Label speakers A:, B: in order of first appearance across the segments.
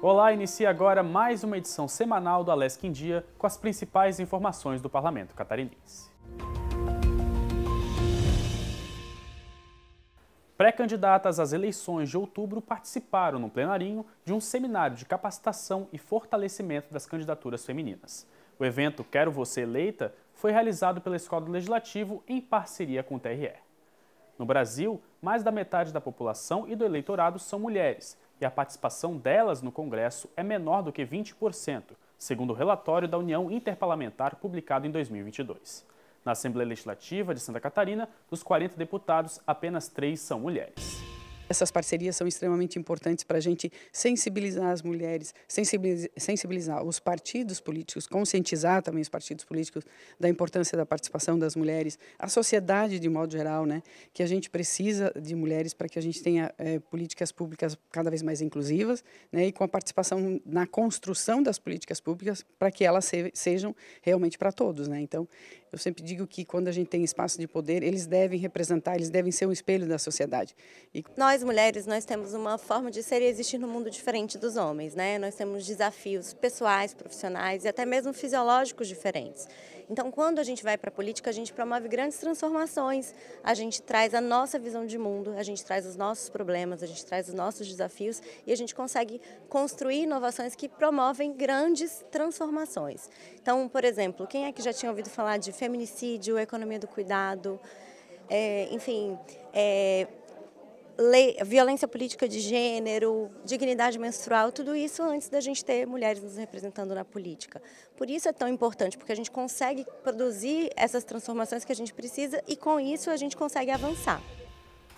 A: Olá, inicia agora mais uma edição semanal do Alesc em Dia com as principais informações do Parlamento Catarinense. Pré-candidatas às eleições de outubro participaram no plenarinho de um seminário de capacitação e fortalecimento das candidaturas femininas. O evento Quero Você Eleita foi realizado pela Escola do Legislativo em parceria com o TRE. No Brasil, mais da metade da população e do eleitorado são mulheres, e a participação delas no Congresso é menor do que 20%, segundo o relatório da União Interparlamentar publicado em 2022. Na Assembleia Legislativa de Santa Catarina, dos 40 deputados, apenas três são mulheres. Essas parcerias são extremamente importantes para a gente sensibilizar as mulheres, sensibilizar, os partidos políticos, conscientizar também os partidos políticos da importância da participação das mulheres, a sociedade de modo geral, né? Que a gente precisa de mulheres para que a gente tenha é, políticas públicas cada vez mais inclusivas, né? E com a participação na construção das políticas públicas para que elas se, sejam realmente para todos, né? Então, eu sempre digo que quando a gente tem espaço de poder, eles devem representar, eles devem ser um espelho da sociedade. E... Nós mulheres, nós temos uma forma de ser e existir no mundo diferente dos homens, né? Nós temos desafios pessoais, profissionais e até mesmo fisiológicos diferentes. Então, quando a gente vai para a política, a gente promove grandes transformações, a gente traz a nossa visão de mundo, a gente traz os nossos problemas, a gente traz os nossos desafios e a gente consegue construir inovações que promovem grandes transformações. Então, por exemplo, quem é que já tinha ouvido falar de feminicídio, economia do cuidado, é, enfim, é, lei, violência política de gênero, dignidade menstrual, tudo isso antes da gente ter mulheres nos representando na política. Por isso é tão importante, porque a gente consegue produzir essas transformações que a gente precisa e com isso a gente consegue avançar.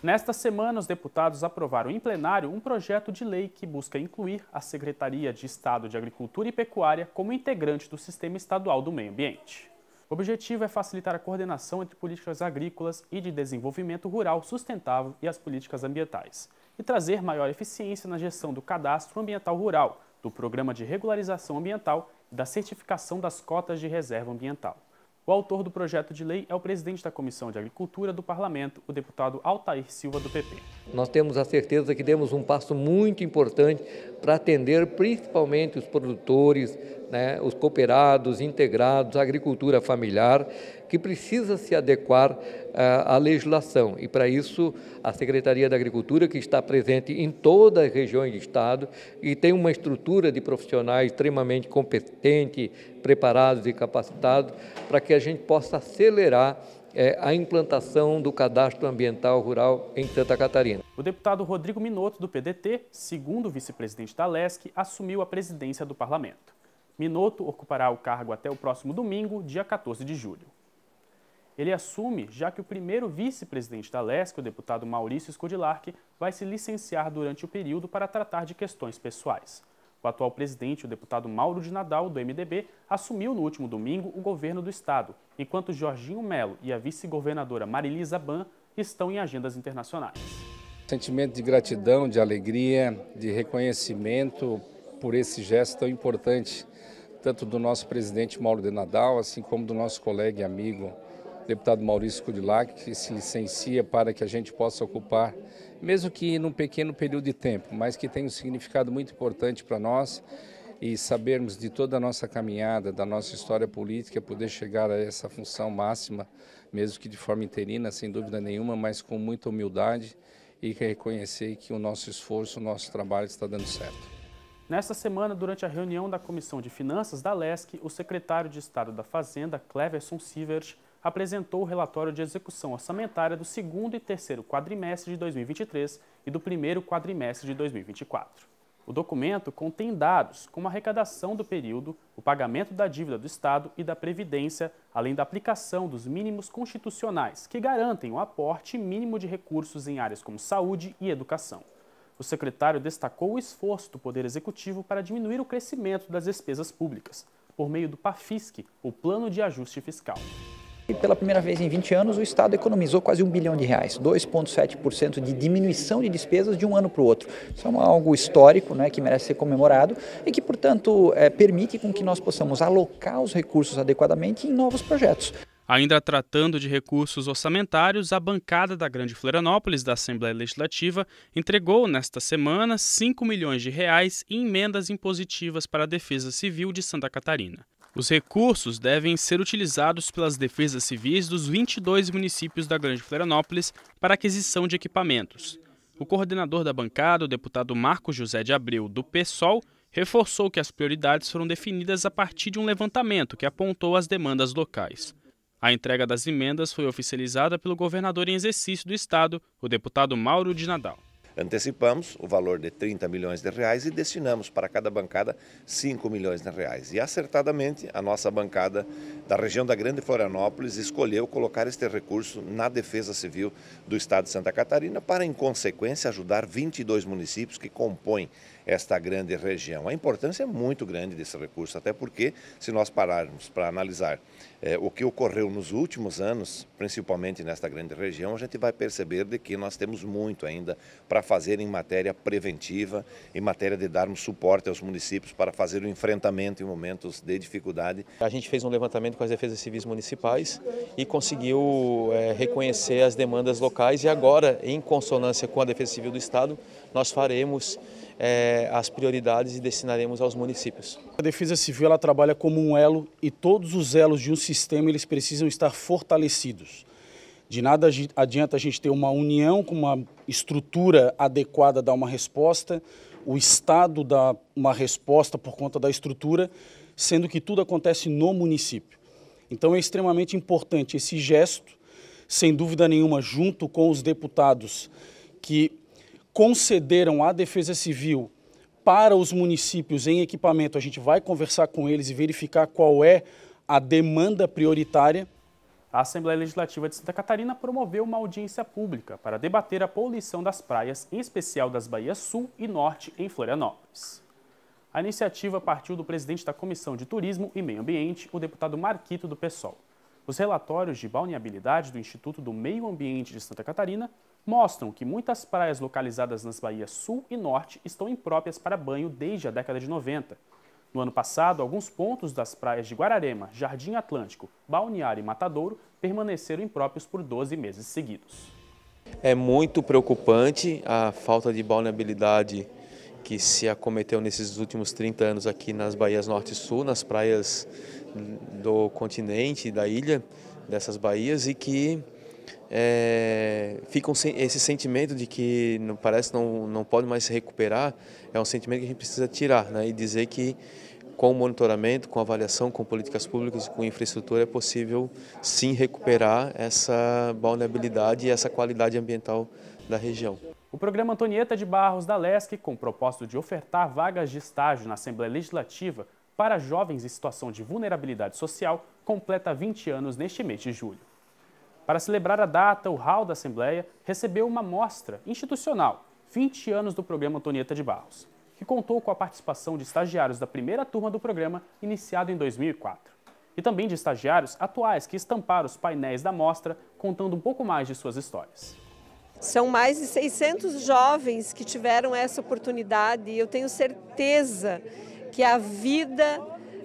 A: Nesta semana, os deputados aprovaram em plenário um projeto de lei que busca incluir a Secretaria de Estado de Agricultura e Pecuária como integrante do Sistema Estadual do Meio Ambiente. O objetivo é facilitar a coordenação entre políticas agrícolas e de desenvolvimento rural sustentável e as políticas ambientais, e trazer maior eficiência na gestão do cadastro ambiental rural, do programa de regularização ambiental e da certificação das cotas de reserva ambiental. O autor do projeto de lei é o presidente da Comissão de Agricultura do Parlamento, o deputado Altair Silva, do PP. Nós temos a certeza que demos um passo muito importante para atender principalmente os produtores, né, os cooperados, integrados, a agricultura familiar que precisa se adequar ah, à legislação. E para isso, a Secretaria da Agricultura, que está presente em todas as regiões do Estado e tem uma estrutura de profissionais extremamente competente, preparados e capacitados, para que a gente possa acelerar é, a implantação do cadastro ambiental rural em Santa Catarina. O deputado Rodrigo Minotto, do PDT, segundo vice-presidente da LESC, assumiu a presidência do parlamento. Minotto ocupará o cargo até o próximo domingo, dia 14 de julho. Ele assume, já que o primeiro vice-presidente da LESC, o deputado Maurício Scodilarc, vai se licenciar durante o período para tratar de questões pessoais. O atual presidente, o deputado Mauro de Nadal, do MDB, assumiu no último domingo o governo do estado, enquanto Jorginho Melo e a vice-governadora Marilisa Ban estão em agendas internacionais. Sentimento de gratidão, de alegria, de reconhecimento por esse gesto tão importante, tanto do nosso presidente Mauro de Nadal, assim como do nosso colega e amigo deputado Maurício Curilac, que se licencia para que a gente possa ocupar, mesmo que num pequeno período de tempo, mas que tem um significado muito importante para nós e sabermos de toda a nossa caminhada, da nossa história política, poder chegar a essa função máxima, mesmo que de forma interina, sem dúvida nenhuma, mas com muita humildade e reconhecer que o nosso esforço, o nosso trabalho está dando certo. Nesta semana, durante a reunião da Comissão de Finanças da LESC, o secretário de Estado da Fazenda, Cleverson Sivert, apresentou o relatório de execução orçamentária do segundo e terceiro quadrimestre de 2023 e do primeiro quadrimestre de 2024. O documento contém dados como a arrecadação do período, o pagamento da dívida do Estado e da Previdência, além da aplicação dos mínimos constitucionais que garantem o aporte mínimo de recursos em áreas como saúde e educação. O secretário destacou o esforço do Poder Executivo para diminuir o crescimento das despesas públicas, por meio do PAFISC, o Plano de Ajuste Fiscal. E pela primeira vez em 20 anos, o Estado economizou quase um bilhão de reais, 2,7% de diminuição de despesas de um ano para o outro. Isso é algo histórico né, que merece ser comemorado e que, portanto, é, permite com que nós possamos alocar os recursos adequadamente em novos projetos. Ainda tratando de recursos orçamentários, a bancada da Grande Florianópolis da Assembleia Legislativa entregou nesta semana 5 milhões de reais em emendas impositivas para a Defesa Civil de Santa Catarina. Os recursos devem ser utilizados pelas defesas civis dos 22 municípios da Grande Florianópolis para aquisição de equipamentos. O coordenador da bancada, o deputado Marco José de Abreu, do PSOL, reforçou que as prioridades foram definidas a partir de um levantamento que apontou as demandas locais. A entrega das emendas foi oficializada pelo governador em exercício do estado, o deputado Mauro de Nadal. Antecipamos o valor de 30 milhões de reais e destinamos para cada bancada 5 milhões de reais. E acertadamente, a nossa bancada da região da Grande Florianópolis escolheu colocar este recurso na Defesa Civil do Estado de Santa Catarina para, em consequência, ajudar 22 municípios que compõem esta grande região. A importância é muito grande desse recurso, até porque, se nós pararmos para analisar eh, o que ocorreu nos últimos anos, principalmente nesta grande região, a gente vai perceber de que nós temos muito ainda para para fazer em matéria preventiva, em matéria de darmos suporte aos municípios para fazer o enfrentamento em momentos de dificuldade. A gente fez um levantamento com as defesas civis municipais e conseguiu é, reconhecer as demandas locais e agora, em consonância com a Defesa Civil do Estado, nós faremos é, as prioridades e destinaremos aos municípios. A Defesa Civil ela trabalha como um elo e todos os elos de um sistema eles precisam estar fortalecidos. De nada adianta a gente ter uma união com uma estrutura adequada dar uma resposta, o Estado dá uma resposta por conta da estrutura, sendo que tudo acontece no município. Então é extremamente importante esse gesto, sem dúvida nenhuma, junto com os deputados que concederam à Defesa Civil para os municípios em equipamento. A gente vai conversar com eles e verificar qual é a demanda prioritária a Assembleia Legislativa de Santa Catarina promoveu uma audiência pública para debater a poluição das praias, em especial das Bahias Sul e Norte, em Florianópolis. A iniciativa partiu do presidente da Comissão de Turismo e Meio Ambiente, o deputado Marquito do PSOL. Os relatórios de balneabilidade do Instituto do Meio Ambiente de Santa Catarina mostram que muitas praias localizadas nas Bahias Sul e Norte estão impróprias para banho desde a década de 90 no ano passado, alguns pontos das praias de Guararema, Jardim Atlântico, Balneário e Matadouro permaneceram impróprios por 12 meses seguidos. É muito preocupante a falta de balneabilidade que se acometeu nesses últimos 30 anos aqui nas baías Norte e Sul, nas praias do continente, da ilha, dessas baías e que é, ficam esse sentimento de que não, parece não não pode mais se recuperar é um sentimento que a gente precisa tirar né, e dizer que com o monitoramento, com avaliação, com políticas públicas, com infraestrutura, é possível sim recuperar essa vulnerabilidade e essa qualidade ambiental da região. O programa Antonieta de Barros da LESC, com o propósito de ofertar vagas de estágio na Assembleia Legislativa para jovens em situação de vulnerabilidade social, completa 20 anos neste mês de julho. Para celebrar a data, o hall da Assembleia recebeu uma mostra institucional, 20 anos do programa Antonieta de Barros, que contou com a participação de estagiários da primeira turma do programa, iniciado em 2004, e também de estagiários atuais que estamparam os painéis da mostra, contando um pouco mais de suas histórias. São mais de 600 jovens que tiveram essa oportunidade e eu tenho certeza que a vida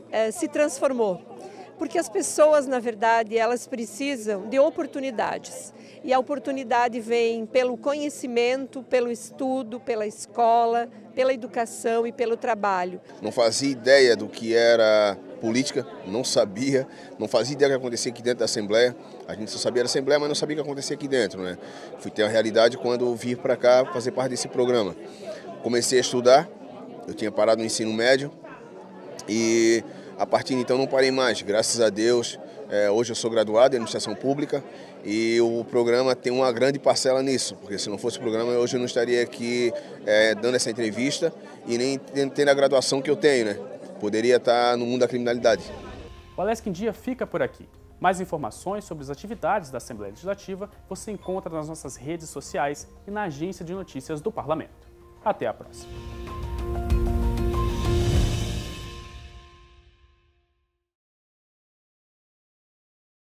A: eh, se transformou porque as pessoas, na verdade, elas precisam de oportunidades. E a oportunidade vem pelo conhecimento, pelo estudo, pela escola, pela educação e pelo trabalho. Não fazia ideia do que era política, não sabia, não fazia ideia do que acontecia aqui dentro da Assembleia. A gente só sabia da Assembleia, mas não sabia o que acontecia aqui dentro, né? Fui ter a realidade quando vim para cá fazer parte desse programa. Comecei a estudar, eu tinha parado no ensino médio e a partir de então não parei mais, graças a Deus. É, hoje eu sou graduado em administração pública e o programa tem uma grande parcela nisso, porque se não fosse o programa hoje eu não estaria aqui é, dando essa entrevista e nem tendo a graduação que eu tenho, né? Poderia estar no mundo da criminalidade. O Alesc em Dia fica por aqui. Mais informações sobre as atividades da Assembleia Legislativa você encontra nas nossas redes sociais e na agência de notícias do Parlamento. Até a próxima.